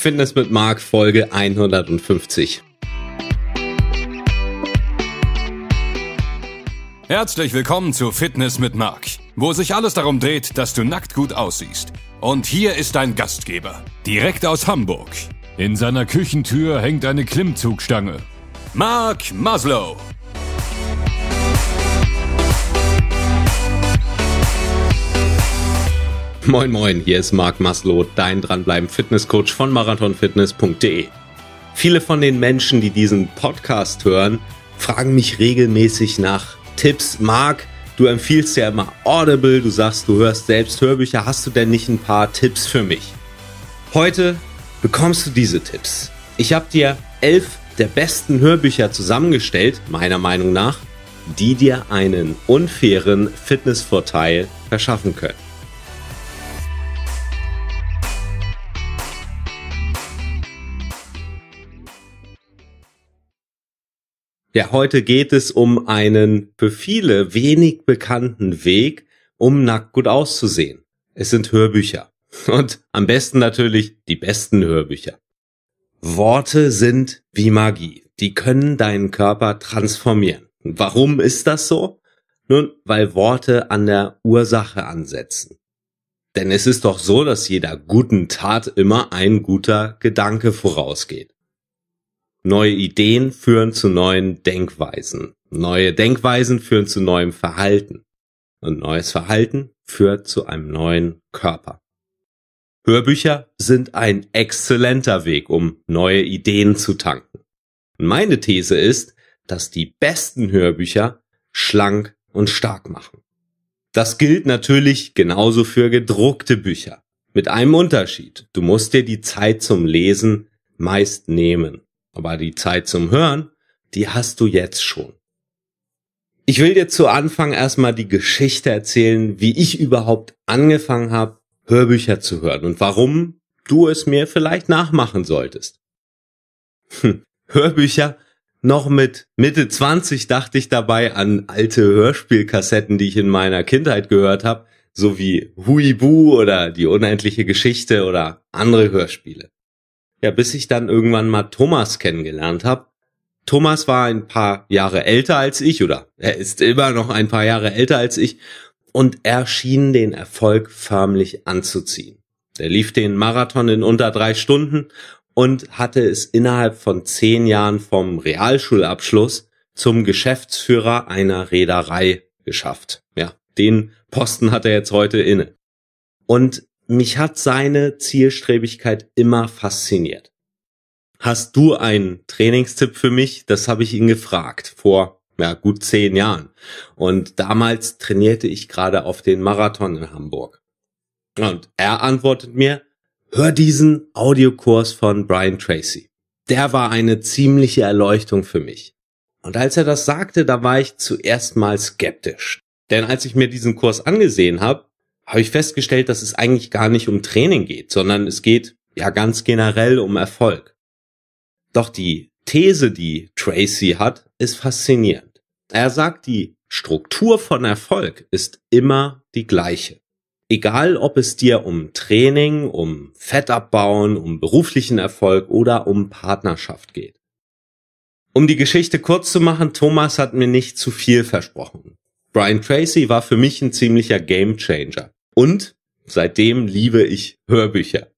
Fitness mit Marc Folge 150. Herzlich willkommen zu Fitness mit Marc, wo sich alles darum dreht, dass du nackt gut aussiehst. Und hier ist dein Gastgeber, direkt aus Hamburg. In seiner Küchentür hängt eine Klimmzugstange. Marc Maslow. Moin moin, hier ist Marc Maslow, dein dranbleiben Fitnesscoach von marathonfitness.de. Viele von den Menschen, die diesen Podcast hören, fragen mich regelmäßig nach Tipps. Marc, du empfiehlst ja immer Audible, du sagst, du hörst selbst Hörbücher, hast du denn nicht ein paar Tipps für mich? Heute bekommst du diese Tipps. Ich habe dir elf der besten Hörbücher zusammengestellt, meiner Meinung nach, die dir einen unfairen Fitnessvorteil verschaffen können. Ja, heute geht es um einen für viele wenig bekannten Weg, um nackt gut auszusehen. Es sind Hörbücher. Und am besten natürlich die besten Hörbücher. Worte sind wie Magie. Die können deinen Körper transformieren. Warum ist das so? Nun, weil Worte an der Ursache ansetzen. Denn es ist doch so, dass jeder guten Tat immer ein guter Gedanke vorausgeht. Neue Ideen führen zu neuen Denkweisen. Neue Denkweisen führen zu neuem Verhalten. Und neues Verhalten führt zu einem neuen Körper. Hörbücher sind ein exzellenter Weg, um neue Ideen zu tanken. Und meine These ist, dass die besten Hörbücher schlank und stark machen. Das gilt natürlich genauso für gedruckte Bücher. Mit einem Unterschied. Du musst dir die Zeit zum Lesen meist nehmen. Aber die Zeit zum Hören, die hast du jetzt schon. Ich will dir zu Anfang erstmal die Geschichte erzählen, wie ich überhaupt angefangen habe, Hörbücher zu hören und warum du es mir vielleicht nachmachen solltest. Hm, Hörbücher noch mit Mitte 20 dachte ich dabei an alte Hörspielkassetten, die ich in meiner Kindheit gehört habe, sowie Huibu oder die unendliche Geschichte oder andere Hörspiele. Ja, bis ich dann irgendwann mal Thomas kennengelernt habe. Thomas war ein paar Jahre älter als ich oder er ist immer noch ein paar Jahre älter als ich und er schien den Erfolg förmlich anzuziehen. Er lief den Marathon in unter drei Stunden und hatte es innerhalb von zehn Jahren vom Realschulabschluss zum Geschäftsführer einer Reederei geschafft. Ja, den Posten hat er jetzt heute inne. Und mich hat seine Zielstrebigkeit immer fasziniert. Hast du einen Trainingstipp für mich? Das habe ich ihn gefragt vor ja, gut zehn Jahren. Und damals trainierte ich gerade auf den Marathon in Hamburg. Und er antwortet mir, hör diesen Audiokurs von Brian Tracy. Der war eine ziemliche Erleuchtung für mich. Und als er das sagte, da war ich zuerst mal skeptisch. Denn als ich mir diesen Kurs angesehen habe, habe ich festgestellt, dass es eigentlich gar nicht um Training geht, sondern es geht ja ganz generell um Erfolg. Doch die These, die Tracy hat, ist faszinierend. Er sagt, die Struktur von Erfolg ist immer die gleiche. Egal, ob es dir um Training, um Fett abbauen, um beruflichen Erfolg oder um Partnerschaft geht. Um die Geschichte kurz zu machen, Thomas hat mir nicht zu viel versprochen. Brian Tracy war für mich ein ziemlicher Gamechanger. Und seitdem liebe ich Hörbücher.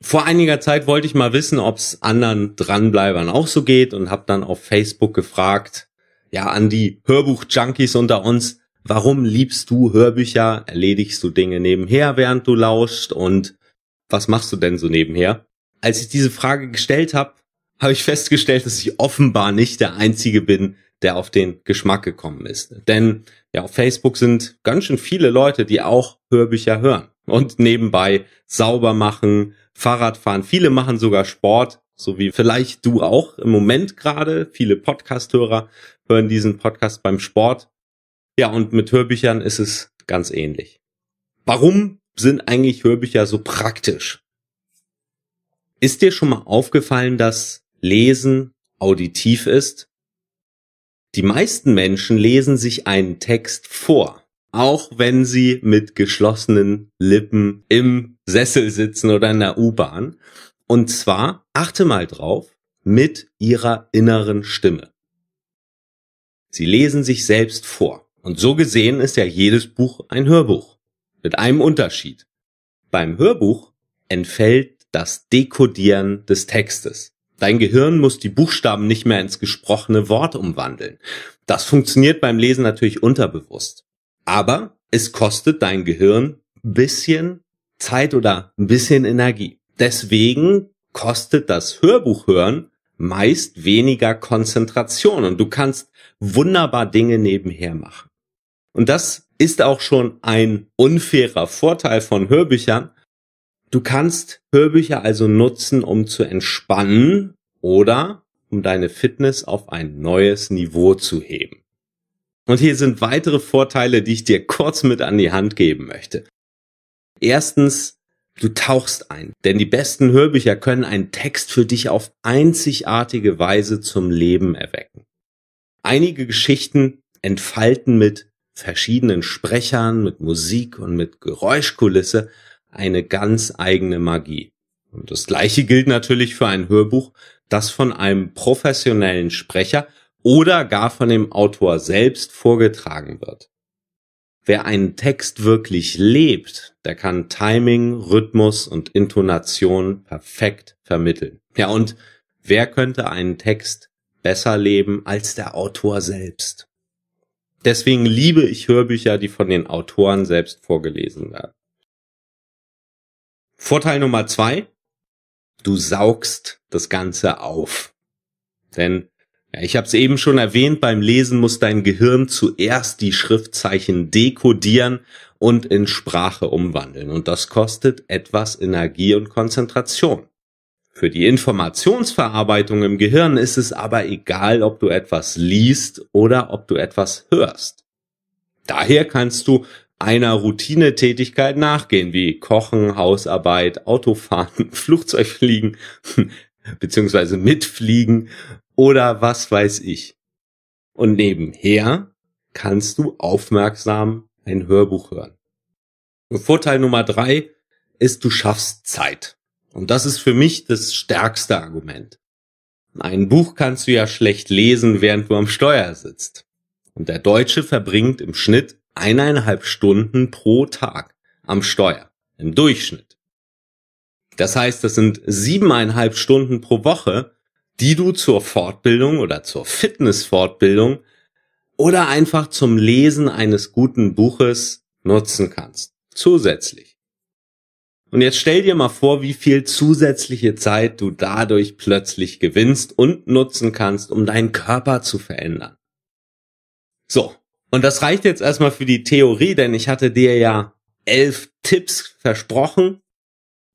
Vor einiger Zeit wollte ich mal wissen, ob es anderen Dranbleibern auch so geht und habe dann auf Facebook gefragt, ja, an die Hörbuch-Junkies unter uns, warum liebst du Hörbücher? Erledigst du Dinge nebenher, während du lauscht? Und was machst du denn so nebenher? Als ich diese Frage gestellt habe, habe ich festgestellt, dass ich offenbar nicht der Einzige bin, der auf den Geschmack gekommen ist. Denn ja, auf Facebook sind ganz schön viele Leute, die auch Hörbücher hören und nebenbei sauber machen, Fahrrad fahren. Viele machen sogar Sport, so wie vielleicht du auch im Moment gerade. Viele Podcasthörer hören diesen Podcast beim Sport. Ja, und mit Hörbüchern ist es ganz ähnlich. Warum sind eigentlich Hörbücher so praktisch? Ist dir schon mal aufgefallen, dass Lesen auditiv ist? Die meisten Menschen lesen sich einen Text vor, auch wenn sie mit geschlossenen Lippen im Sessel sitzen oder in der U-Bahn. Und zwar, achte mal drauf, mit ihrer inneren Stimme. Sie lesen sich selbst vor. Und so gesehen ist ja jedes Buch ein Hörbuch. Mit einem Unterschied. Beim Hörbuch entfällt das Dekodieren des Textes. Dein Gehirn muss die Buchstaben nicht mehr ins gesprochene Wort umwandeln. Das funktioniert beim Lesen natürlich unterbewusst. Aber es kostet dein Gehirn ein bisschen Zeit oder ein bisschen Energie. Deswegen kostet das Hörbuchhören meist weniger Konzentration und du kannst wunderbar Dinge nebenher machen. Und das ist auch schon ein unfairer Vorteil von Hörbüchern, Du kannst Hörbücher also nutzen, um zu entspannen oder um deine Fitness auf ein neues Niveau zu heben. Und hier sind weitere Vorteile, die ich dir kurz mit an die Hand geben möchte. Erstens, du tauchst ein, denn die besten Hörbücher können einen Text für dich auf einzigartige Weise zum Leben erwecken. Einige Geschichten entfalten mit verschiedenen Sprechern, mit Musik und mit Geräuschkulisse eine ganz eigene Magie. Und das gleiche gilt natürlich für ein Hörbuch, das von einem professionellen Sprecher oder gar von dem Autor selbst vorgetragen wird. Wer einen Text wirklich lebt, der kann Timing, Rhythmus und Intonation perfekt vermitteln. Ja, und wer könnte einen Text besser leben als der Autor selbst? Deswegen liebe ich Hörbücher, die von den Autoren selbst vorgelesen werden. Vorteil Nummer zwei, du saugst das Ganze auf. Denn ja, ich habe es eben schon erwähnt, beim Lesen muss dein Gehirn zuerst die Schriftzeichen dekodieren und in Sprache umwandeln. Und das kostet etwas Energie und Konzentration. Für die Informationsverarbeitung im Gehirn ist es aber egal, ob du etwas liest oder ob du etwas hörst. Daher kannst du einer Routinetätigkeit nachgehen, wie Kochen, Hausarbeit, Autofahren, Flugzeugfliegen, beziehungsweise mitfliegen oder was weiß ich. Und nebenher kannst du aufmerksam ein Hörbuch hören. Vorteil Nummer drei ist, du schaffst Zeit. Und das ist für mich das stärkste Argument. Ein Buch kannst du ja schlecht lesen, während du am Steuer sitzt. Und der Deutsche verbringt im Schnitt eineinhalb Stunden pro Tag am Steuer im Durchschnitt. Das heißt, das sind siebeneinhalb Stunden pro Woche, die du zur Fortbildung oder zur Fitnessfortbildung oder einfach zum Lesen eines guten Buches nutzen kannst. Zusätzlich. Und jetzt stell dir mal vor, wie viel zusätzliche Zeit du dadurch plötzlich gewinnst und nutzen kannst, um deinen Körper zu verändern. So, und das reicht jetzt erstmal für die Theorie, denn ich hatte dir ja elf Tipps versprochen.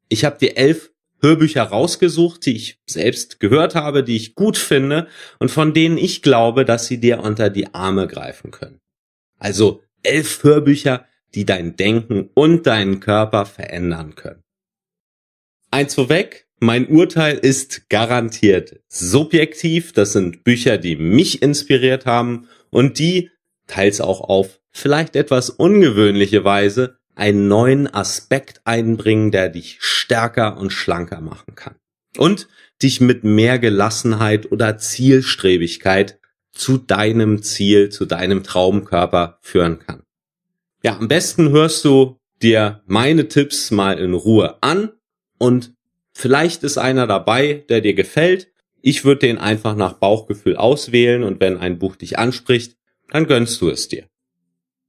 Ich habe dir elf Hörbücher rausgesucht, die ich selbst gehört habe, die ich gut finde und von denen ich glaube, dass sie dir unter die Arme greifen können. Also elf Hörbücher, die dein Denken und deinen Körper verändern können. Eins vorweg, mein Urteil ist garantiert subjektiv. Das sind Bücher, die mich inspiriert haben und die teils auch auf vielleicht etwas ungewöhnliche Weise einen neuen Aspekt einbringen, der dich stärker und schlanker machen kann. Und dich mit mehr Gelassenheit oder Zielstrebigkeit zu deinem Ziel, zu deinem Traumkörper führen kann. Ja, am besten hörst du dir meine Tipps mal in Ruhe an und vielleicht ist einer dabei, der dir gefällt. Ich würde den einfach nach Bauchgefühl auswählen und wenn ein Buch dich anspricht, dann gönnst du es dir.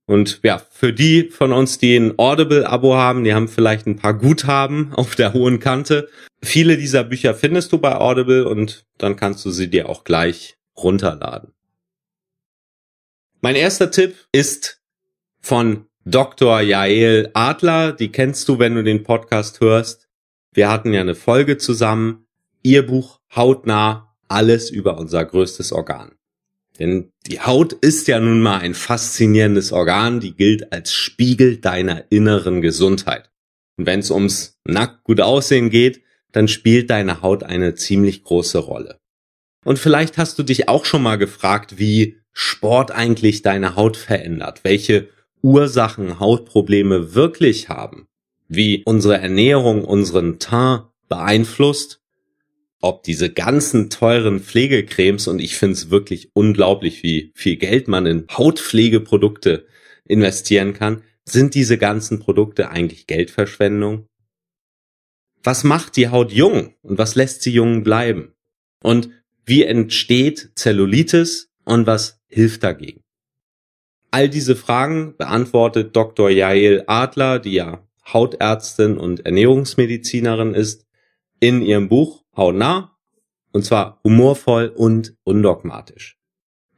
Und ja, für die von uns, die ein Audible-Abo haben, die haben vielleicht ein paar Guthaben auf der hohen Kante. Viele dieser Bücher findest du bei Audible und dann kannst du sie dir auch gleich runterladen. Mein erster Tipp ist von Dr. Jael Adler. Die kennst du, wenn du den Podcast hörst. Wir hatten ja eine Folge zusammen. Ihr Buch hautnah alles über unser größtes Organ. Denn die Haut ist ja nun mal ein faszinierendes Organ, die gilt als Spiegel deiner inneren Gesundheit. Und wenn es ums nackt gut aussehen geht, dann spielt deine Haut eine ziemlich große Rolle. Und vielleicht hast du dich auch schon mal gefragt, wie Sport eigentlich deine Haut verändert, welche Ursachen Hautprobleme wirklich haben, wie unsere Ernährung unseren Teint beeinflusst ob diese ganzen teuren Pflegecremes und ich finde es wirklich unglaublich, wie viel Geld man in Hautpflegeprodukte investieren kann, sind diese ganzen Produkte eigentlich Geldverschwendung? Was macht die Haut jung und was lässt sie jung bleiben? Und wie entsteht Zellulitis und was hilft dagegen? All diese Fragen beantwortet Dr. Jael Adler, die ja Hautärztin und Ernährungsmedizinerin ist, in ihrem Buch hautnah, und zwar humorvoll und undogmatisch.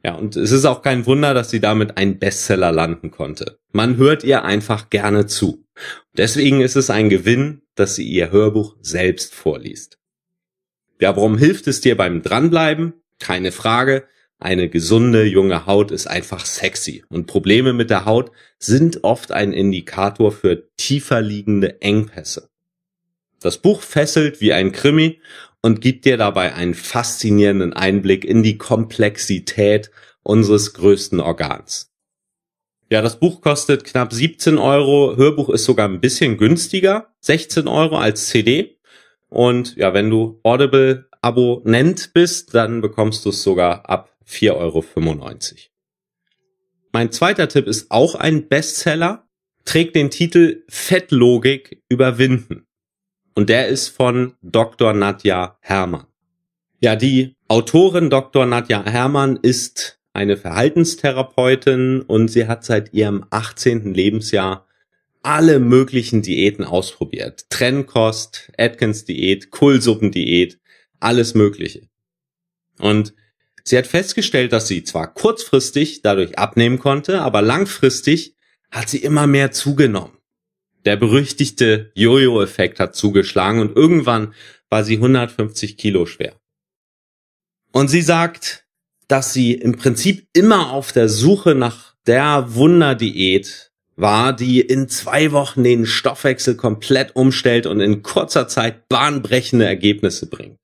Ja, und es ist auch kein Wunder, dass sie damit einen Bestseller landen konnte. Man hört ihr einfach gerne zu. Deswegen ist es ein Gewinn, dass sie ihr Hörbuch selbst vorliest. Ja, warum hilft es dir beim Dranbleiben? Keine Frage. Eine gesunde, junge Haut ist einfach sexy und Probleme mit der Haut sind oft ein Indikator für tiefer liegende Engpässe. Das Buch fesselt wie ein Krimi und gibt dir dabei einen faszinierenden Einblick in die Komplexität unseres größten Organs. Ja, das Buch kostet knapp 17 Euro, Hörbuch ist sogar ein bisschen günstiger, 16 Euro als CD. Und ja, wenn du Audible Abonnent bist, dann bekommst du es sogar ab 4,95 Euro. Mein zweiter Tipp ist auch ein Bestseller, trägt den Titel Fettlogik überwinden und der ist von Dr. Nadja Herrmann. Ja, die Autorin Dr. Nadja Herrmann ist eine Verhaltenstherapeutin und sie hat seit ihrem 18. Lebensjahr alle möglichen Diäten ausprobiert. Trennkost, Atkins-Diät, Kohlsuppendiät, alles Mögliche. Und sie hat festgestellt, dass sie zwar kurzfristig dadurch abnehmen konnte, aber langfristig hat sie immer mehr zugenommen. Der berüchtigte Jojo-Effekt hat zugeschlagen und irgendwann war sie 150 Kilo schwer. Und sie sagt, dass sie im Prinzip immer auf der Suche nach der Wunderdiät war, die in zwei Wochen den Stoffwechsel komplett umstellt und in kurzer Zeit bahnbrechende Ergebnisse bringt.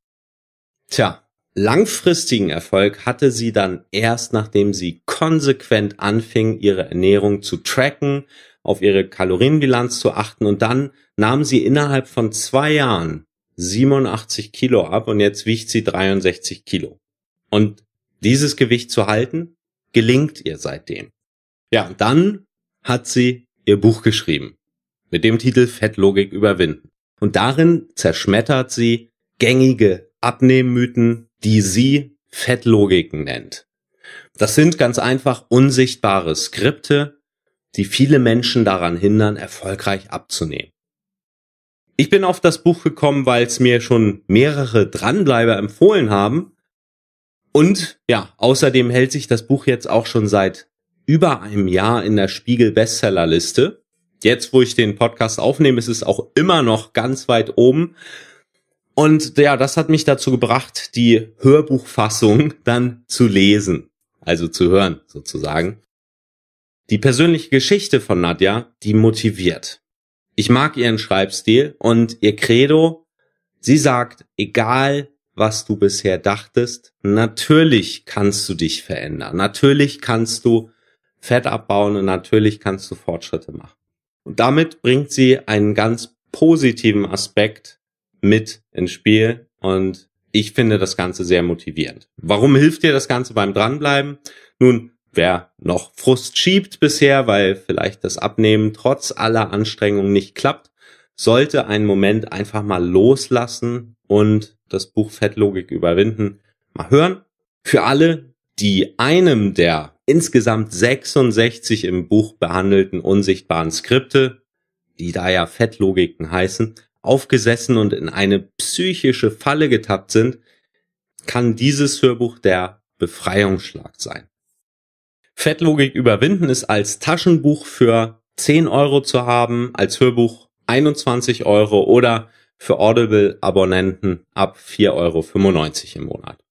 Tja, langfristigen Erfolg hatte sie dann erst, nachdem sie konsequent anfing, ihre Ernährung zu tracken auf ihre Kalorienbilanz zu achten. Und dann nahm sie innerhalb von zwei Jahren 87 Kilo ab und jetzt wiegt sie 63 Kilo. Und dieses Gewicht zu halten, gelingt ihr seitdem. Ja, und dann hat sie ihr Buch geschrieben mit dem Titel Fettlogik überwinden. Und darin zerschmettert sie gängige Abnehmmythen, die sie Fettlogiken nennt. Das sind ganz einfach unsichtbare Skripte, die viele Menschen daran hindern, erfolgreich abzunehmen. Ich bin auf das Buch gekommen, weil es mir schon mehrere Dranbleiber empfohlen haben. Und ja, außerdem hält sich das Buch jetzt auch schon seit über einem Jahr in der Spiegel Bestsellerliste. Jetzt, wo ich den Podcast aufnehme, ist es auch immer noch ganz weit oben. Und ja, das hat mich dazu gebracht, die Hörbuchfassung dann zu lesen, also zu hören sozusagen. Die persönliche Geschichte von Nadja, die motiviert. Ich mag ihren Schreibstil und ihr Credo. Sie sagt, egal was du bisher dachtest, natürlich kannst du dich verändern. Natürlich kannst du Fett abbauen und natürlich kannst du Fortschritte machen. Und damit bringt sie einen ganz positiven Aspekt mit ins Spiel und ich finde das Ganze sehr motivierend. Warum hilft dir das Ganze beim Dranbleiben? Nun, wer noch Frust schiebt bisher, weil vielleicht das Abnehmen trotz aller Anstrengungen nicht klappt, sollte einen Moment einfach mal loslassen und das Buch Fettlogik überwinden. Mal hören. Für alle, die einem der insgesamt 66 im Buch behandelten unsichtbaren Skripte, die da ja Fettlogiken heißen, aufgesessen und in eine psychische Falle getappt sind, kann dieses Hörbuch der Befreiungsschlag sein. Fettlogik überwinden ist als Taschenbuch für 10 Euro zu haben, als Hörbuch 21 Euro oder für Audible-Abonnenten ab 4,95 Euro im Monat.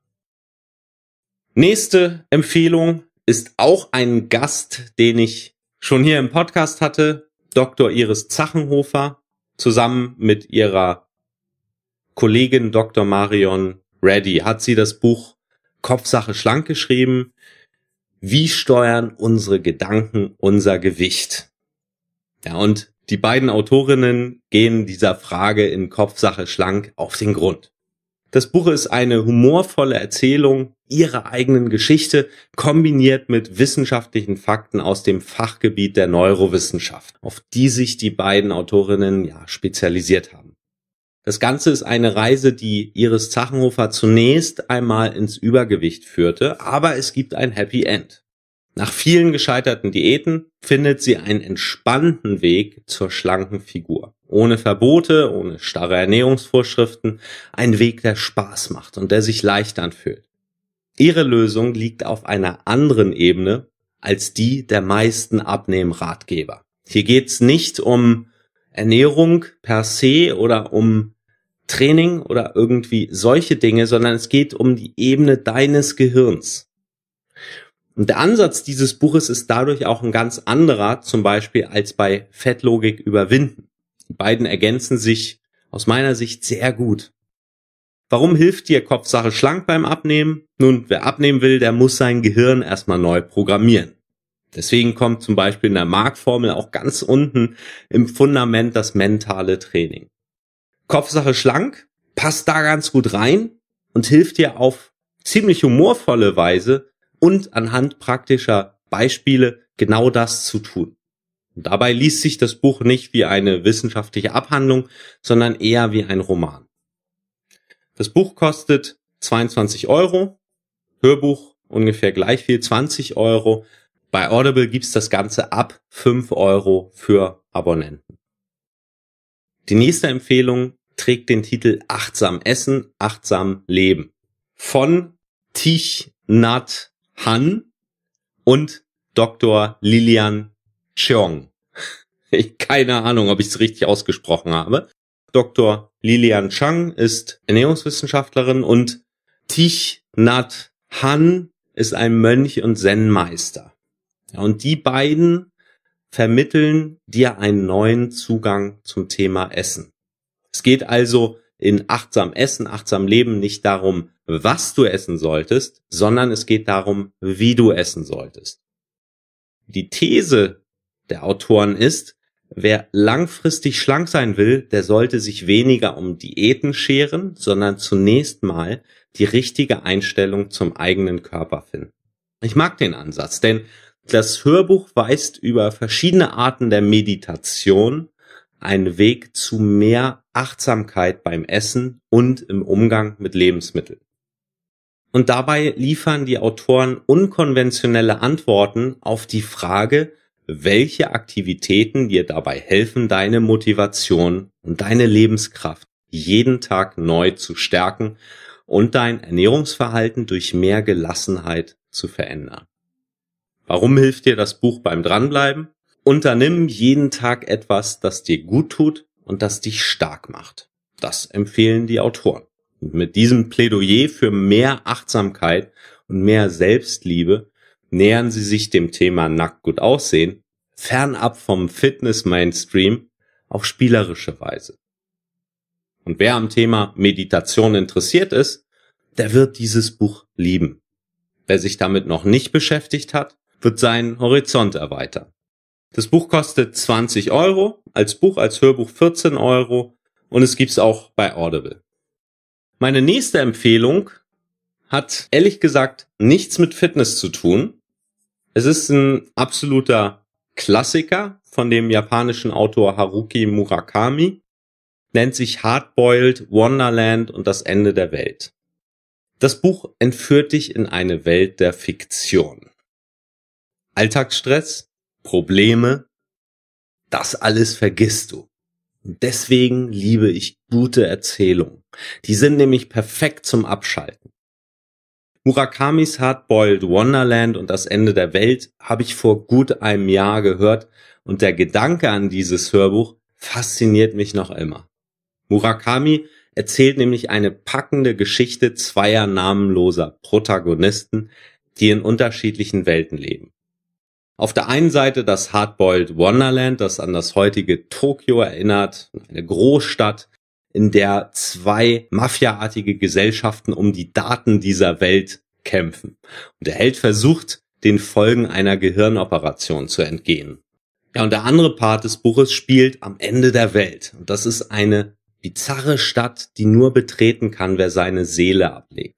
Nächste Empfehlung ist auch ein Gast, den ich schon hier im Podcast hatte, Dr. Iris Zachenhofer, zusammen mit ihrer Kollegin Dr. Marion Reddy hat sie das Buch Kopfsache schlank geschrieben wie steuern unsere Gedanken unser Gewicht? Ja, und die beiden Autorinnen gehen dieser Frage in Kopfsache schlank auf den Grund. Das Buch ist eine humorvolle Erzählung ihrer eigenen Geschichte, kombiniert mit wissenschaftlichen Fakten aus dem Fachgebiet der Neurowissenschaft, auf die sich die beiden Autorinnen ja spezialisiert haben. Das Ganze ist eine Reise, die Iris Zachenhofer zunächst einmal ins Übergewicht führte, aber es gibt ein Happy End. Nach vielen gescheiterten Diäten findet sie einen entspannten Weg zur schlanken Figur. Ohne Verbote, ohne starre Ernährungsvorschriften, ein Weg, der Spaß macht und der sich leicht anfühlt. Ihre Lösung liegt auf einer anderen Ebene als die der meisten Abnehmratgeber. ratgeber Hier geht's nicht um Ernährung per se oder um Training oder irgendwie solche Dinge, sondern es geht um die Ebene deines Gehirns. Und der Ansatz dieses Buches ist dadurch auch ein ganz anderer, zum Beispiel als bei Fettlogik überwinden. Die beiden ergänzen sich aus meiner Sicht sehr gut. Warum hilft dir Kopfsache schlank beim Abnehmen? Nun, wer abnehmen will, der muss sein Gehirn erstmal neu programmieren. Deswegen kommt zum Beispiel in der mark auch ganz unten im Fundament das mentale Training. Kopfsache schlank, passt da ganz gut rein und hilft dir auf ziemlich humorvolle Weise und anhand praktischer Beispiele genau das zu tun. Und dabei liest sich das Buch nicht wie eine wissenschaftliche Abhandlung, sondern eher wie ein Roman. Das Buch kostet 22 Euro, Hörbuch ungefähr gleich viel, 20 Euro, bei Audible gibt's das Ganze ab 5 Euro für Abonnenten. Die nächste Empfehlung trägt den Titel Achtsam Essen, Achtsam Leben von Tich Nat Han und Dr. Lilian Cheong. keine Ahnung, ob ich es richtig ausgesprochen habe. Dr. Lilian Chang ist Ernährungswissenschaftlerin und Tich Nat Han ist ein Mönch und Zen-Meister und die beiden vermitteln dir einen neuen Zugang zum Thema Essen. Es geht also in achtsam Essen, achtsam Leben nicht darum, was du essen solltest, sondern es geht darum, wie du essen solltest. Die These der Autoren ist, wer langfristig schlank sein will, der sollte sich weniger um Diäten scheren, sondern zunächst mal die richtige Einstellung zum eigenen Körper finden. Ich mag den Ansatz, denn das Hörbuch weist über verschiedene Arten der Meditation einen Weg zu mehr Achtsamkeit beim Essen und im Umgang mit Lebensmitteln. Und dabei liefern die Autoren unkonventionelle Antworten auf die Frage, welche Aktivitäten dir dabei helfen, deine Motivation und deine Lebenskraft jeden Tag neu zu stärken und dein Ernährungsverhalten durch mehr Gelassenheit zu verändern. Warum hilft dir das Buch beim Dranbleiben? Unternimm jeden Tag etwas, das dir gut tut und das dich stark macht. Das empfehlen die Autoren. Und mit diesem Plädoyer für mehr Achtsamkeit und mehr Selbstliebe nähern sie sich dem Thema nackt gut aussehen, fernab vom Fitness-Mainstream auf spielerische Weise. Und wer am Thema Meditation interessiert ist, der wird dieses Buch lieben. Wer sich damit noch nicht beschäftigt hat, wird seinen Horizont erweitern. Das Buch kostet 20 Euro, als Buch, als Hörbuch 14 Euro und es gibt's auch bei Audible. Meine nächste Empfehlung hat ehrlich gesagt nichts mit Fitness zu tun. Es ist ein absoluter Klassiker von dem japanischen Autor Haruki Murakami, nennt sich Hardboiled, Wonderland und das Ende der Welt. Das Buch entführt dich in eine Welt der Fiktion. Alltagsstress, Probleme, das alles vergisst du. Und deswegen liebe ich gute Erzählungen. Die sind nämlich perfekt zum Abschalten. Murakamis Hardboiled Wonderland und das Ende der Welt habe ich vor gut einem Jahr gehört und der Gedanke an dieses Hörbuch fasziniert mich noch immer. Murakami erzählt nämlich eine packende Geschichte zweier namenloser Protagonisten, die in unterschiedlichen Welten leben. Auf der einen Seite das Hardboiled Wonderland, das an das heutige Tokio erinnert, eine Großstadt, in der zwei mafiaartige Gesellschaften um die Daten dieser Welt kämpfen. Und der Held versucht, den Folgen einer Gehirnoperation zu entgehen. Ja, und der andere Part des Buches spielt am Ende der Welt. Und das ist eine bizarre Stadt, die nur betreten kann, wer seine Seele ablegt.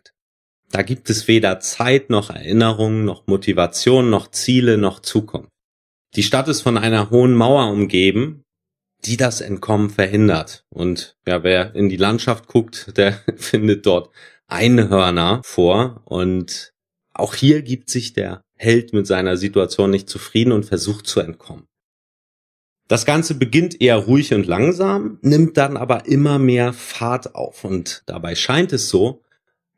Da gibt es weder Zeit noch Erinnerungen, noch Motivation, noch Ziele, noch Zukunft. Die Stadt ist von einer hohen Mauer umgeben, die das Entkommen verhindert. Und ja, wer in die Landschaft guckt, der findet dort Einhörner vor. Und auch hier gibt sich der Held mit seiner Situation nicht zufrieden und versucht zu entkommen. Das Ganze beginnt eher ruhig und langsam, nimmt dann aber immer mehr Fahrt auf. Und dabei scheint es so,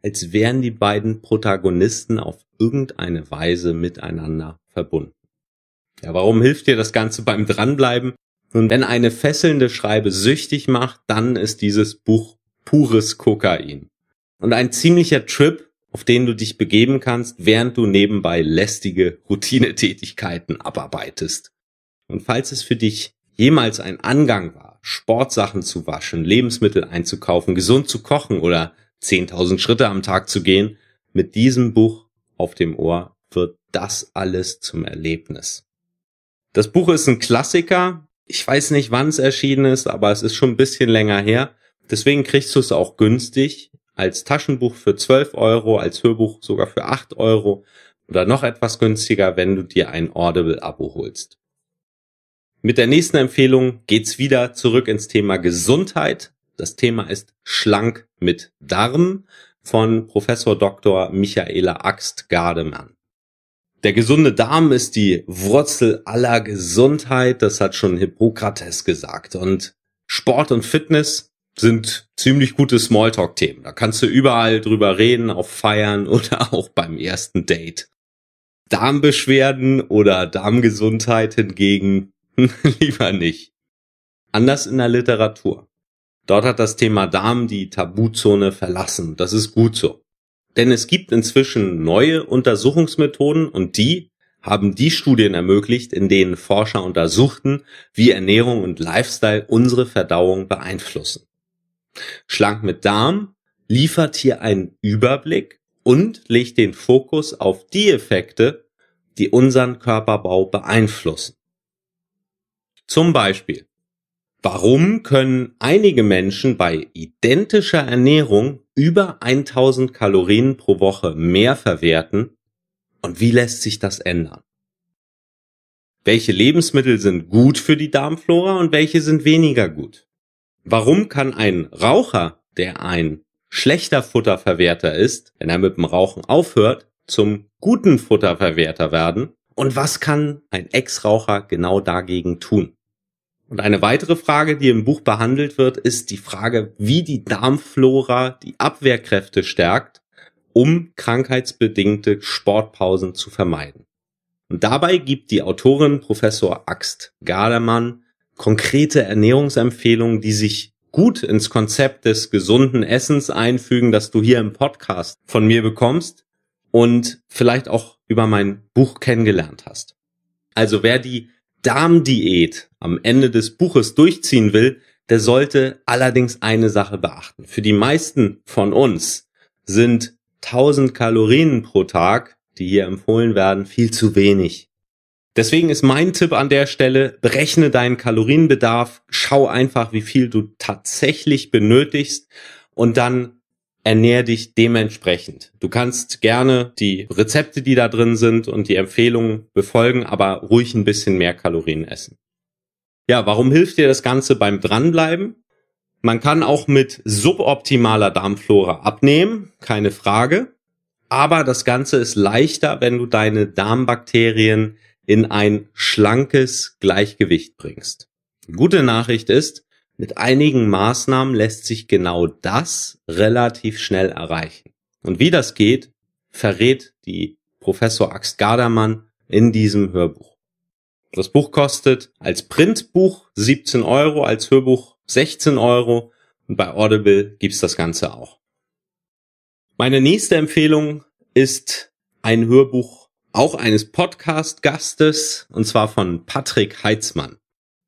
als wären die beiden Protagonisten auf irgendeine Weise miteinander verbunden. Ja, warum hilft dir das Ganze beim Dranbleiben? Nun, wenn eine fesselnde Schreibe süchtig macht, dann ist dieses Buch pures Kokain. Und ein ziemlicher Trip, auf den du dich begeben kannst, während du nebenbei lästige Routinetätigkeiten abarbeitest. Und falls es für dich jemals ein Angang war, Sportsachen zu waschen, Lebensmittel einzukaufen, gesund zu kochen oder 10.000 Schritte am Tag zu gehen. Mit diesem Buch auf dem Ohr wird das alles zum Erlebnis. Das Buch ist ein Klassiker. Ich weiß nicht, wann es erschienen ist, aber es ist schon ein bisschen länger her. Deswegen kriegst du es auch günstig. Als Taschenbuch für 12 Euro, als Hörbuch sogar für 8 Euro oder noch etwas günstiger, wenn du dir ein Audible-Abo holst. Mit der nächsten Empfehlung geht's wieder zurück ins Thema Gesundheit. Das Thema ist Schlank mit Darm von Professor Dr. Michaela Axt-Gardemann. Der gesunde Darm ist die Wurzel aller Gesundheit, das hat schon Hippokrates gesagt. Und Sport und Fitness sind ziemlich gute Smalltalk-Themen. Da kannst du überall drüber reden, auf Feiern oder auch beim ersten Date. Darmbeschwerden oder Darmgesundheit hingegen lieber nicht. Anders in der Literatur. Dort hat das Thema Darm die Tabuzone verlassen. Das ist gut so. Denn es gibt inzwischen neue Untersuchungsmethoden und die haben die Studien ermöglicht, in denen Forscher untersuchten, wie Ernährung und Lifestyle unsere Verdauung beeinflussen. Schlank mit Darm liefert hier einen Überblick und legt den Fokus auf die Effekte, die unseren Körperbau beeinflussen. Zum Beispiel Warum können einige Menschen bei identischer Ernährung über 1000 Kalorien pro Woche mehr verwerten und wie lässt sich das ändern? Welche Lebensmittel sind gut für die Darmflora und welche sind weniger gut? Warum kann ein Raucher, der ein schlechter Futterverwerter ist, wenn er mit dem Rauchen aufhört, zum guten Futterverwerter werden? Und was kann ein Ex-Raucher genau dagegen tun? Und eine weitere Frage, die im Buch behandelt wird, ist die Frage, wie die Darmflora die Abwehrkräfte stärkt, um krankheitsbedingte Sportpausen zu vermeiden. Und dabei gibt die Autorin Professor Axt Gardermann konkrete Ernährungsempfehlungen, die sich gut ins Konzept des gesunden Essens einfügen, das du hier im Podcast von mir bekommst und vielleicht auch über mein Buch kennengelernt hast. Also wer die Darmdiät am Ende des Buches durchziehen will, der sollte allerdings eine Sache beachten. Für die meisten von uns sind 1000 Kalorien pro Tag, die hier empfohlen werden, viel zu wenig. Deswegen ist mein Tipp an der Stelle, berechne deinen Kalorienbedarf, schau einfach, wie viel du tatsächlich benötigst und dann ernähr dich dementsprechend. Du kannst gerne die Rezepte, die da drin sind und die Empfehlungen befolgen, aber ruhig ein bisschen mehr Kalorien essen. Ja, warum hilft dir das Ganze beim Dranbleiben? Man kann auch mit suboptimaler Darmflora abnehmen, keine Frage. Aber das Ganze ist leichter, wenn du deine Darmbakterien in ein schlankes Gleichgewicht bringst. gute Nachricht ist, mit einigen Maßnahmen lässt sich genau das relativ schnell erreichen. Und wie das geht, verrät die Professor Axt Gardermann in diesem Hörbuch. Das Buch kostet als Printbuch 17 Euro, als Hörbuch 16 Euro und bei Audible gibt's das Ganze auch. Meine nächste Empfehlung ist ein Hörbuch auch eines Podcast-Gastes und zwar von Patrick Heitzmann.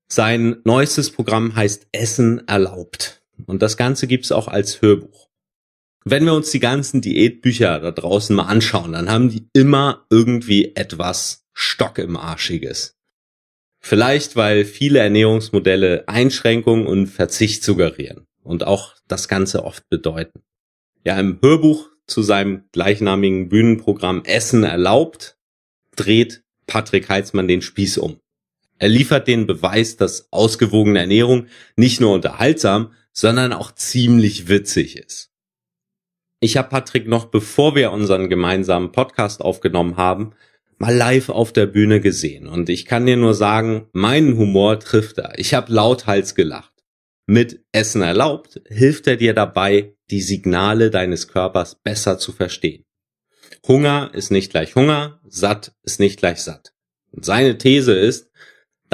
Sein neuestes Programm heißt Essen erlaubt. Und das Ganze gibt's auch als Hörbuch. Wenn wir uns die ganzen Diätbücher da draußen mal anschauen, dann haben die immer irgendwie etwas Stock im Arschiges. Vielleicht, weil viele Ernährungsmodelle Einschränkungen und Verzicht suggerieren und auch das Ganze oft bedeuten. Ja, im Hörbuch zu seinem gleichnamigen Bühnenprogramm Essen erlaubt dreht Patrick Heitzmann den Spieß um. Er liefert den Beweis, dass ausgewogene Ernährung nicht nur unterhaltsam, sondern auch ziemlich witzig ist. Ich habe Patrick noch, bevor wir unseren gemeinsamen Podcast aufgenommen haben, mal live auf der Bühne gesehen. Und ich kann dir nur sagen, meinen Humor trifft er. Ich habe lauthals gelacht. Mit Essen erlaubt hilft er dir dabei, die Signale deines Körpers besser zu verstehen. Hunger ist nicht gleich Hunger, satt ist nicht gleich satt. Und seine These ist,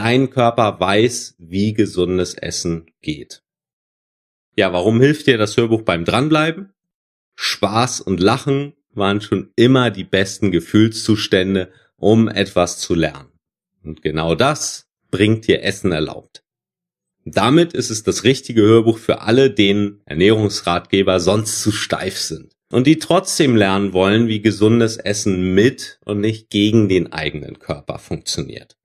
Dein Körper weiß, wie gesundes Essen geht. Ja, warum hilft dir das Hörbuch beim Dranbleiben? Spaß und Lachen waren schon immer die besten Gefühlszustände, um etwas zu lernen. Und genau das bringt dir Essen erlaubt. Damit ist es das richtige Hörbuch für alle, denen Ernährungsratgeber sonst zu steif sind und die trotzdem lernen wollen, wie gesundes Essen mit und nicht gegen den eigenen Körper funktioniert.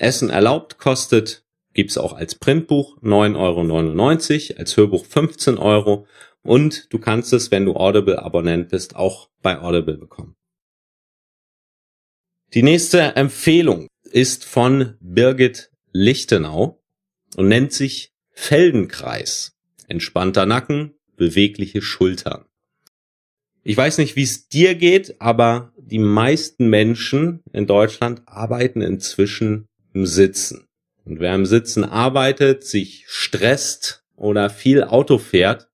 Essen erlaubt kostet, gibt's auch als Printbuch 9,99 Euro, als Hörbuch 15 Euro und du kannst es, wenn du Audible-Abonnent bist, auch bei Audible bekommen. Die nächste Empfehlung ist von Birgit Lichtenau und nennt sich Feldenkreis. Entspannter Nacken, bewegliche Schultern. Ich weiß nicht, wie es dir geht, aber die meisten Menschen in Deutschland arbeiten inzwischen im Sitzen. Und wer im Sitzen arbeitet, sich stresst oder viel Auto fährt,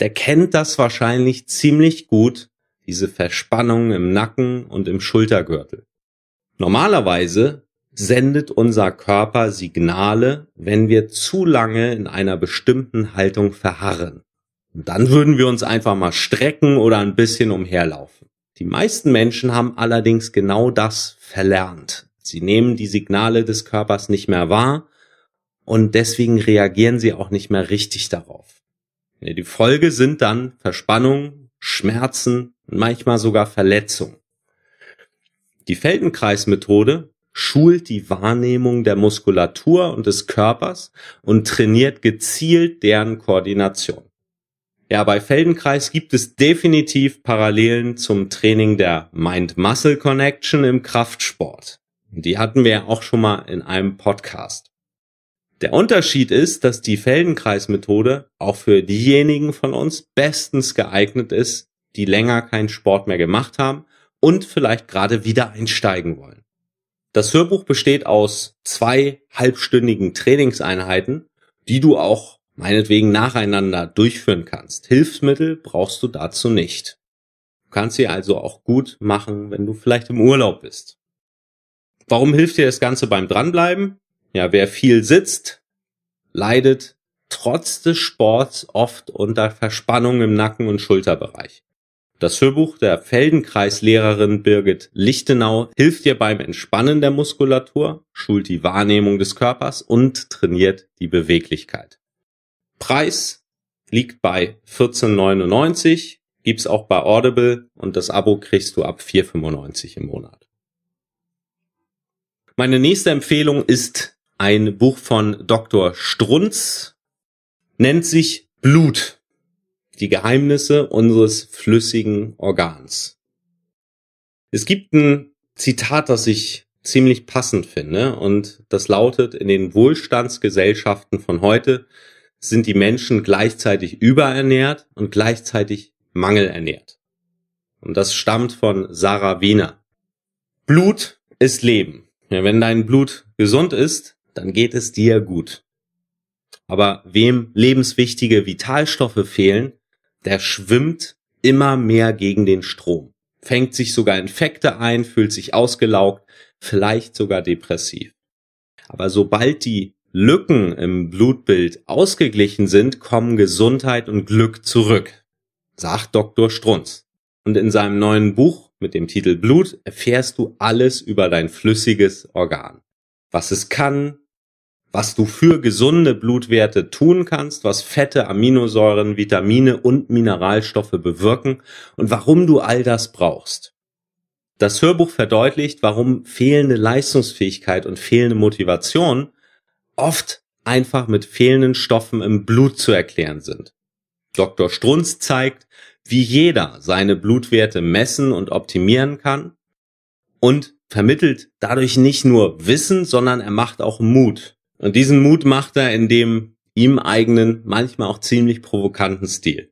der kennt das wahrscheinlich ziemlich gut, diese Verspannung im Nacken und im Schultergürtel. Normalerweise sendet unser Körper Signale, wenn wir zu lange in einer bestimmten Haltung verharren. Und dann würden wir uns einfach mal strecken oder ein bisschen umherlaufen. Die meisten Menschen haben allerdings genau das verlernt. Sie nehmen die Signale des Körpers nicht mehr wahr und deswegen reagieren sie auch nicht mehr richtig darauf. Die Folge sind dann Verspannung, Schmerzen und manchmal sogar Verletzung. Die Feldenkreismethode schult die Wahrnehmung der Muskulatur und des Körpers und trainiert gezielt deren Koordination. Ja, bei Feldenkreis gibt es definitiv Parallelen zum Training der Mind-Muscle-Connection im Kraftsport. Die hatten wir ja auch schon mal in einem Podcast. Der Unterschied ist, dass die Feldenkreismethode auch für diejenigen von uns bestens geeignet ist, die länger keinen Sport mehr gemacht haben und vielleicht gerade wieder einsteigen wollen. Das Hörbuch besteht aus zwei halbstündigen Trainingseinheiten, die du auch meinetwegen nacheinander durchführen kannst. Hilfsmittel brauchst du dazu nicht. Du kannst sie also auch gut machen, wenn du vielleicht im Urlaub bist. Warum hilft dir das Ganze beim Dranbleiben? Ja, wer viel sitzt, leidet trotz des Sports oft unter Verspannung im Nacken- und Schulterbereich. Das Hörbuch der Feldenkreislehrerin Birgit Lichtenau hilft dir beim Entspannen der Muskulatur, schult die Wahrnehmung des Körpers und trainiert die Beweglichkeit. Preis liegt bei 14,99, gibt's auch bei Audible und das Abo kriegst du ab 4,95 im Monat. Meine nächste Empfehlung ist ein Buch von Dr. Strunz, nennt sich Blut, die Geheimnisse unseres flüssigen Organs. Es gibt ein Zitat, das ich ziemlich passend finde und das lautet, in den Wohlstandsgesellschaften von heute sind die Menschen gleichzeitig überernährt und gleichzeitig mangelernährt. Und das stammt von Sarah Wiener. Blut ist Leben. Ja, wenn dein Blut gesund ist, dann geht es dir gut. Aber wem lebenswichtige Vitalstoffe fehlen, der schwimmt immer mehr gegen den Strom, fängt sich sogar Infekte ein, fühlt sich ausgelaugt, vielleicht sogar depressiv. Aber sobald die Lücken im Blutbild ausgeglichen sind, kommen Gesundheit und Glück zurück, sagt Dr. Strunz. Und in seinem neuen Buch mit dem Titel Blut erfährst du alles über dein flüssiges Organ. Was es kann, was du für gesunde Blutwerte tun kannst, was Fette, Aminosäuren, Vitamine und Mineralstoffe bewirken und warum du all das brauchst. Das Hörbuch verdeutlicht, warum fehlende Leistungsfähigkeit und fehlende Motivation oft einfach mit fehlenden Stoffen im Blut zu erklären sind. Dr. Strunz zeigt, wie jeder seine Blutwerte messen und optimieren kann und vermittelt dadurch nicht nur Wissen, sondern er macht auch Mut. Und diesen Mut macht er in dem ihm eigenen, manchmal auch ziemlich provokanten Stil.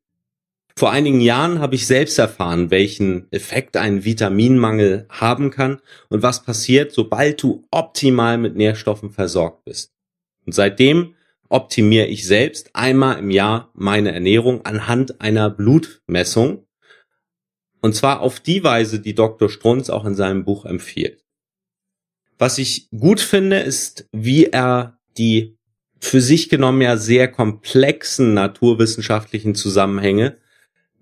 Vor einigen Jahren habe ich selbst erfahren, welchen Effekt ein Vitaminmangel haben kann und was passiert, sobald du optimal mit Nährstoffen versorgt bist. Und seitdem optimiere ich selbst einmal im Jahr meine Ernährung anhand einer Blutmessung. Und zwar auf die Weise, die Dr. Strunz auch in seinem Buch empfiehlt. Was ich gut finde, ist, wie er die für sich genommen ja sehr komplexen naturwissenschaftlichen Zusammenhänge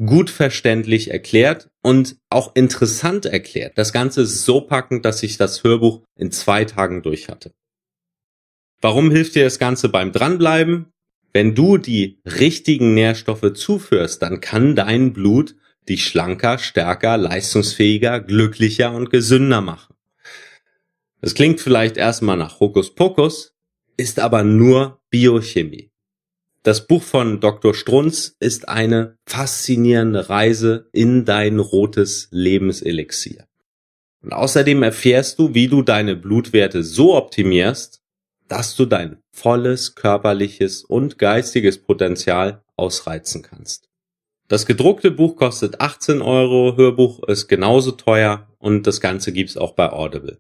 gut verständlich erklärt und auch interessant erklärt. Das Ganze ist so packend, dass ich das Hörbuch in zwei Tagen durch hatte. Warum hilft dir das Ganze beim Dranbleiben? Wenn du die richtigen Nährstoffe zuführst, dann kann dein Blut dich schlanker, stärker, leistungsfähiger, glücklicher und gesünder machen. Das klingt vielleicht erstmal nach Hokuspokus, ist aber nur Biochemie. Das Buch von Dr. Strunz ist eine faszinierende Reise in dein rotes Lebenselixier. Und außerdem erfährst du, wie du deine Blutwerte so optimierst, dass du dein volles körperliches und geistiges Potenzial ausreizen kannst. Das gedruckte Buch kostet 18 Euro, Hörbuch ist genauso teuer und das Ganze gibt's auch bei Audible.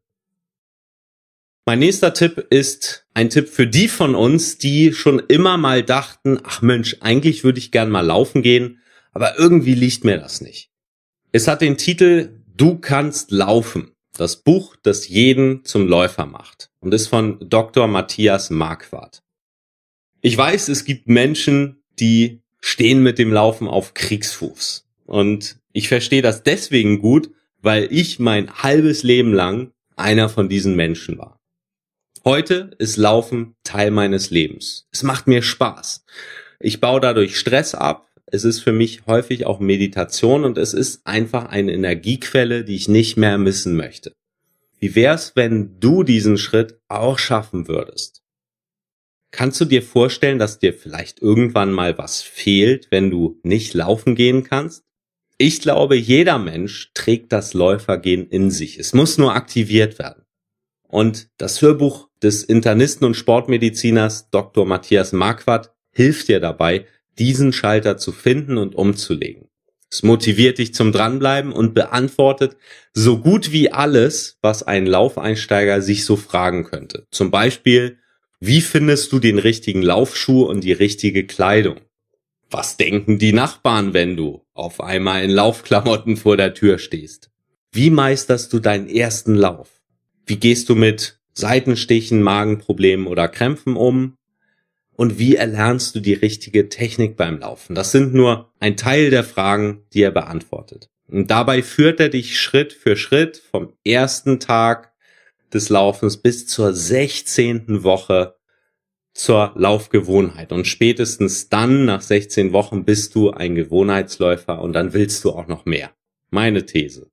Mein nächster Tipp ist ein Tipp für die von uns, die schon immer mal dachten, ach Mensch, eigentlich würde ich gern mal laufen gehen, aber irgendwie liegt mir das nicht. Es hat den Titel Du kannst laufen. Das Buch, das jeden zum Läufer macht und ist von Dr. Matthias Marquardt. Ich weiß, es gibt Menschen, die stehen mit dem Laufen auf Kriegsfuß. Und ich verstehe das deswegen gut, weil ich mein halbes Leben lang einer von diesen Menschen war. Heute ist Laufen Teil meines Lebens. Es macht mir Spaß. Ich baue dadurch Stress ab, es ist für mich häufig auch Meditation und es ist einfach eine Energiequelle, die ich nicht mehr missen möchte. Wie wär's, wenn du diesen Schritt auch schaffen würdest? Kannst du dir vorstellen, dass dir vielleicht irgendwann mal was fehlt, wenn du nicht laufen gehen kannst? Ich glaube, jeder Mensch trägt das Läufergehen in sich. Es muss nur aktiviert werden. Und das Hörbuch des Internisten und Sportmediziners Dr. Matthias Marquardt hilft dir dabei, diesen Schalter zu finden und umzulegen. Es motiviert dich zum Dranbleiben und beantwortet so gut wie alles, was ein Laufeinsteiger sich so fragen könnte. Zum Beispiel, wie findest du den richtigen Laufschuh und die richtige Kleidung? Was denken die Nachbarn, wenn du auf einmal in Laufklamotten vor der Tür stehst? Wie meisterst du deinen ersten Lauf? Wie gehst du mit Seitenstichen, Magenproblemen oder Krämpfen um? und wie erlernst du die richtige Technik beim Laufen? Das sind nur ein Teil der Fragen, die er beantwortet. Und dabei führt er dich Schritt für Schritt vom ersten Tag des Laufens bis zur 16. Woche zur Laufgewohnheit. Und spätestens dann, nach 16 Wochen, bist du ein Gewohnheitsläufer und dann willst du auch noch mehr. Meine These.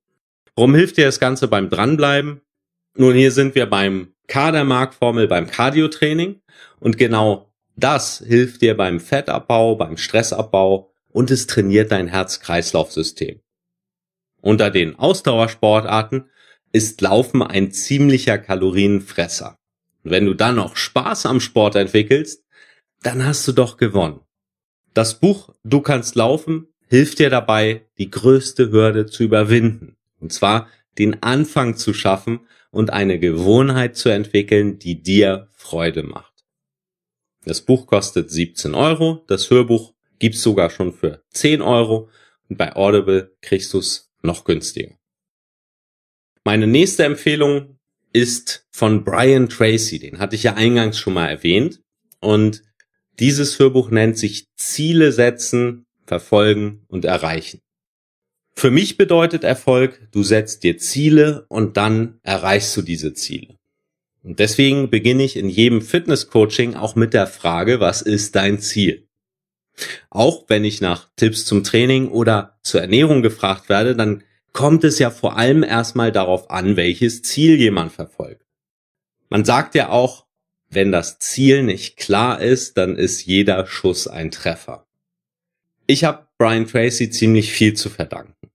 Warum hilft dir das Ganze beim Dranbleiben? Nun, hier sind wir beim Kadermarkformel beim Cardiotraining. Und genau das hilft dir beim Fettabbau, beim Stressabbau und es trainiert dein Herz-Kreislauf-System. Unter den Ausdauersportarten ist Laufen ein ziemlicher Kalorienfresser. wenn du dann noch Spaß am Sport entwickelst, dann hast du doch gewonnen. Das Buch Du kannst laufen hilft dir dabei, die größte Hürde zu überwinden. Und zwar den Anfang zu schaffen und eine Gewohnheit zu entwickeln, die dir Freude macht. Das Buch kostet 17 Euro, das Hörbuch gibt's sogar schon für 10 Euro und bei Audible kriegst du's noch günstiger. Meine nächste Empfehlung ist von Brian Tracy, den hatte ich ja eingangs schon mal erwähnt und dieses Hörbuch nennt sich Ziele setzen, verfolgen und erreichen. Für mich bedeutet Erfolg, du setzt dir Ziele und dann erreichst du diese Ziele. Und deswegen beginne ich in jedem Fitnesscoaching auch mit der Frage, was ist dein Ziel? Auch wenn ich nach Tipps zum Training oder zur Ernährung gefragt werde, dann kommt es ja vor allem erstmal darauf an, welches Ziel jemand verfolgt. Man sagt ja auch, wenn das Ziel nicht klar ist, dann ist jeder Schuss ein Treffer. Ich habe Brian Tracy ziemlich viel zu verdanken.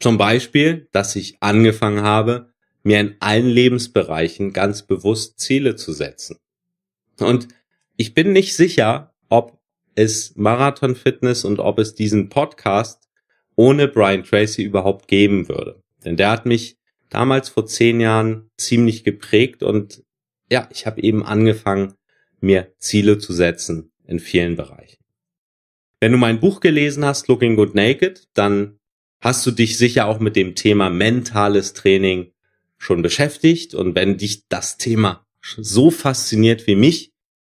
Zum Beispiel, dass ich angefangen habe, mir in allen Lebensbereichen ganz bewusst Ziele zu setzen. Und ich bin nicht sicher, ob es Marathon Fitness und ob es diesen Podcast ohne Brian Tracy überhaupt geben würde. Denn der hat mich damals vor zehn Jahren ziemlich geprägt und ja, ich habe eben angefangen, mir Ziele zu setzen in vielen Bereichen. Wenn du mein Buch gelesen hast, Looking Good Naked, dann hast du dich sicher auch mit dem Thema mentales Training schon beschäftigt und wenn dich das Thema so fasziniert wie mich,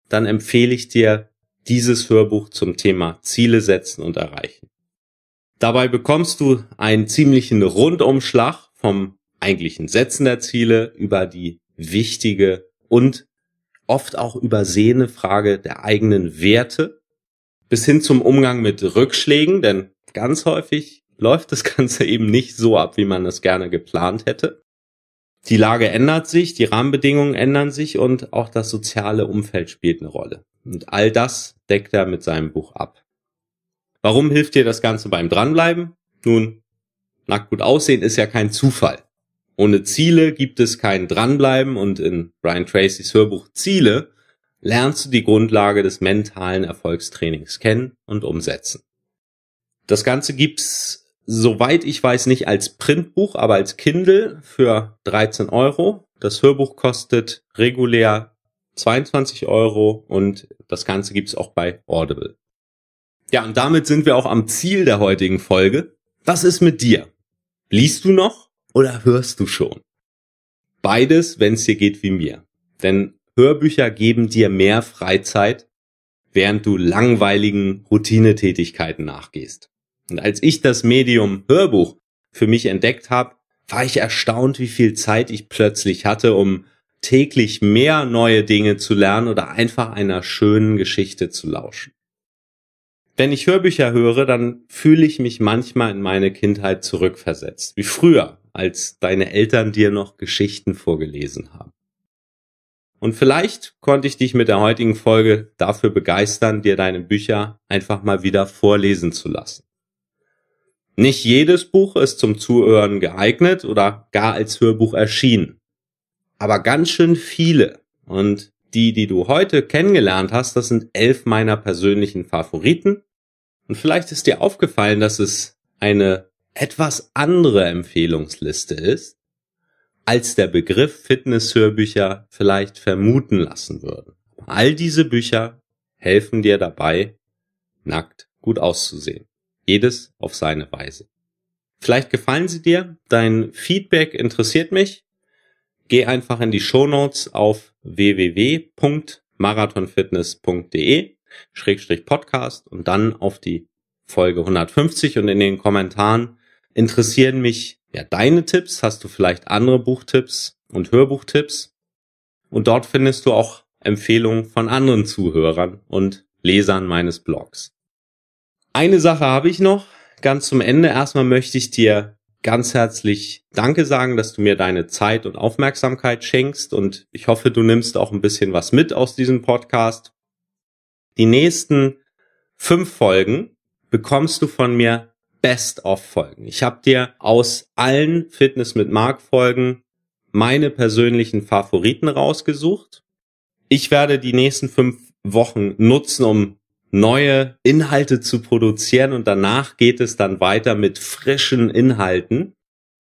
dann empfehle ich dir dieses Hörbuch zum Thema Ziele setzen und erreichen. Dabei bekommst du einen ziemlichen Rundumschlag vom eigentlichen Setzen der Ziele über die wichtige und oft auch übersehene Frage der eigenen Werte bis hin zum Umgang mit Rückschlägen, denn ganz häufig läuft das Ganze eben nicht so ab, wie man es gerne geplant hätte die Lage ändert sich, die Rahmenbedingungen ändern sich und auch das soziale Umfeld spielt eine Rolle. Und all das deckt er mit seinem Buch ab. Warum hilft dir das Ganze beim Dranbleiben? Nun, nackt gut aussehen ist ja kein Zufall. Ohne Ziele gibt es kein Dranbleiben und in Brian Tracys Hörbuch Ziele lernst du die Grundlage des mentalen Erfolgstrainings kennen und umsetzen. Das Ganze gibt's soweit ich weiß, nicht als Printbuch, aber als Kindle für 13 Euro. Das Hörbuch kostet regulär 22 Euro und das Ganze gibt's auch bei Audible. Ja, und damit sind wir auch am Ziel der heutigen Folge. Was ist mit dir? Liest du noch oder hörst du schon? Beides, wenn es dir geht wie mir. Denn Hörbücher geben dir mehr Freizeit, während du langweiligen Routinetätigkeiten nachgehst. Und als ich das Medium Hörbuch für mich entdeckt habe, war ich erstaunt, wie viel Zeit ich plötzlich hatte, um täglich mehr neue Dinge zu lernen oder einfach einer schönen Geschichte zu lauschen. Wenn ich Hörbücher höre, dann fühle ich mich manchmal in meine Kindheit zurückversetzt, wie früher, als deine Eltern dir noch Geschichten vorgelesen haben. Und vielleicht konnte ich dich mit der heutigen Folge dafür begeistern, dir deine Bücher einfach mal wieder vorlesen zu lassen. Nicht jedes Buch ist zum Zuhören geeignet oder gar als Hörbuch erschienen. Aber ganz schön viele. Und die, die du heute kennengelernt hast, das sind elf meiner persönlichen Favoriten. Und vielleicht ist dir aufgefallen, dass es eine etwas andere Empfehlungsliste ist, als der Begriff Fitnesshörbücher vielleicht vermuten lassen würde. All diese Bücher helfen dir dabei, nackt gut auszusehen jedes auf seine Weise. Vielleicht gefallen sie dir, dein Feedback interessiert mich. Geh einfach in die Shownotes auf www.marathonfitness.de Schrägstrich Podcast und dann auf die Folge 150 und in den Kommentaren interessieren mich ja deine Tipps, hast du vielleicht andere Buchtipps und Hörbuchtipps und dort findest du auch Empfehlungen von anderen Zuhörern und Lesern meines Blogs. Eine Sache habe ich noch, ganz zum Ende. Erstmal möchte ich dir ganz herzlich Danke sagen, dass du mir deine Zeit und Aufmerksamkeit schenkst und ich hoffe, du nimmst auch ein bisschen was mit aus diesem Podcast. Die nächsten fünf Folgen bekommst du von mir Best-of-Folgen. Ich habe dir aus allen Fitness mit Mark-Folgen meine persönlichen Favoriten rausgesucht. Ich werde die nächsten fünf Wochen nutzen, um neue Inhalte zu produzieren und danach geht es dann weiter mit frischen Inhalten.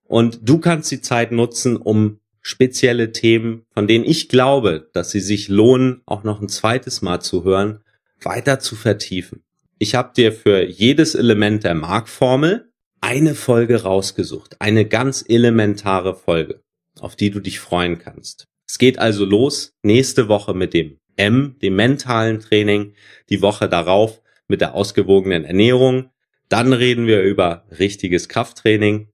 Und du kannst die Zeit nutzen, um spezielle Themen, von denen ich glaube, dass sie sich lohnen, auch noch ein zweites Mal zu hören, weiter zu vertiefen. Ich habe dir für jedes Element der Markformel eine Folge rausgesucht, eine ganz elementare Folge, auf die du dich freuen kannst. Es geht also los nächste Woche mit dem M, dem mentalen Training, die Woche darauf mit der ausgewogenen Ernährung. Dann reden wir über richtiges Krafttraining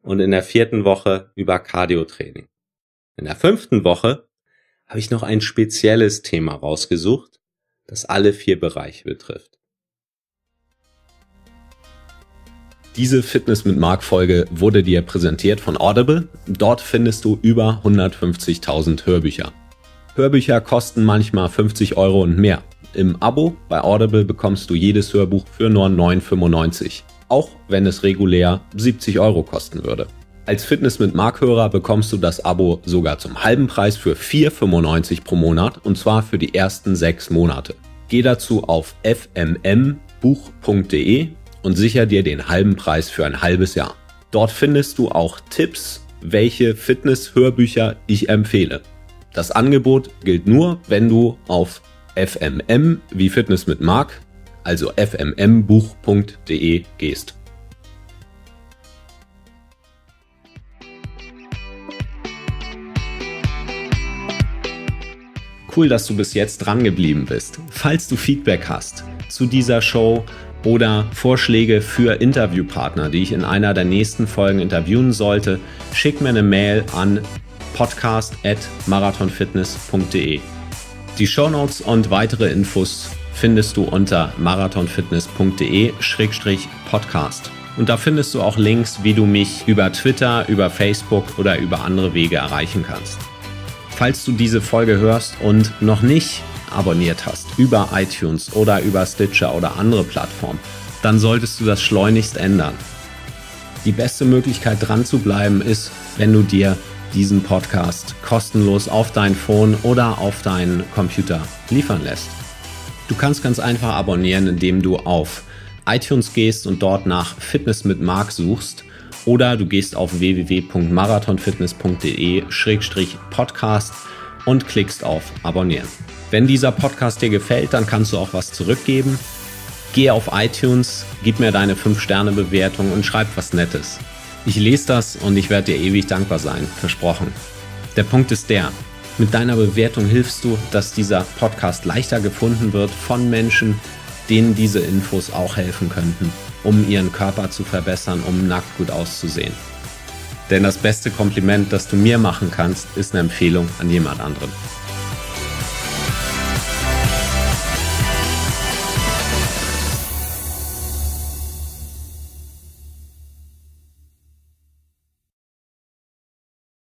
und in der vierten Woche über Cardiotraining. In der fünften Woche habe ich noch ein spezielles Thema rausgesucht, das alle vier Bereiche betrifft. Diese Fitness mit Mark Folge wurde dir präsentiert von Audible. Dort findest du über 150.000 Hörbücher. Hörbücher kosten manchmal 50 Euro und mehr. Im Abo bei Audible bekommst du jedes Hörbuch für nur 9,95. Auch wenn es regulär 70 Euro kosten würde. Als Fitness mit Mark-Hörer bekommst du das Abo sogar zum halben Preis für 4,95 pro Monat und zwar für die ersten sechs Monate. Geh dazu auf fmmbuch.de und sicher dir den halben Preis für ein halbes Jahr. Dort findest du auch Tipps, welche Fitness-Hörbücher ich empfehle. Das Angebot gilt nur, wenn du auf fmm wie Fitness mit Mark, also fmmbuch.de gehst. Cool, dass du bis jetzt dran geblieben bist. Falls du Feedback hast zu dieser Show oder Vorschläge für Interviewpartner, die ich in einer der nächsten Folgen interviewen sollte, schick mir eine Mail an podcast at marathonfitness.de. Die Shownotes und weitere Infos findest du unter marathonfitness.de-podcast. Und da findest du auch Links, wie du mich über Twitter, über Facebook oder über andere Wege erreichen kannst. Falls du diese Folge hörst und noch nicht abonniert hast über iTunes oder über Stitcher oder andere Plattformen, dann solltest du das schleunigst ändern. Die beste Möglichkeit dran zu bleiben ist, wenn du dir diesen Podcast kostenlos auf dein Phone oder auf deinen Computer liefern lässt. Du kannst ganz einfach abonnieren, indem du auf iTunes gehst und dort nach Fitness mit Marc suchst oder du gehst auf www.marathonfitness.de-podcast und klickst auf Abonnieren. Wenn dieser Podcast dir gefällt, dann kannst du auch was zurückgeben. Geh auf iTunes, gib mir deine 5-Sterne-Bewertung und schreib was Nettes. Ich lese das und ich werde dir ewig dankbar sein, versprochen. Der Punkt ist der, mit deiner Bewertung hilfst du, dass dieser Podcast leichter gefunden wird von Menschen, denen diese Infos auch helfen könnten, um ihren Körper zu verbessern, um nackt gut auszusehen. Denn das beste Kompliment, das du mir machen kannst, ist eine Empfehlung an jemand anderen.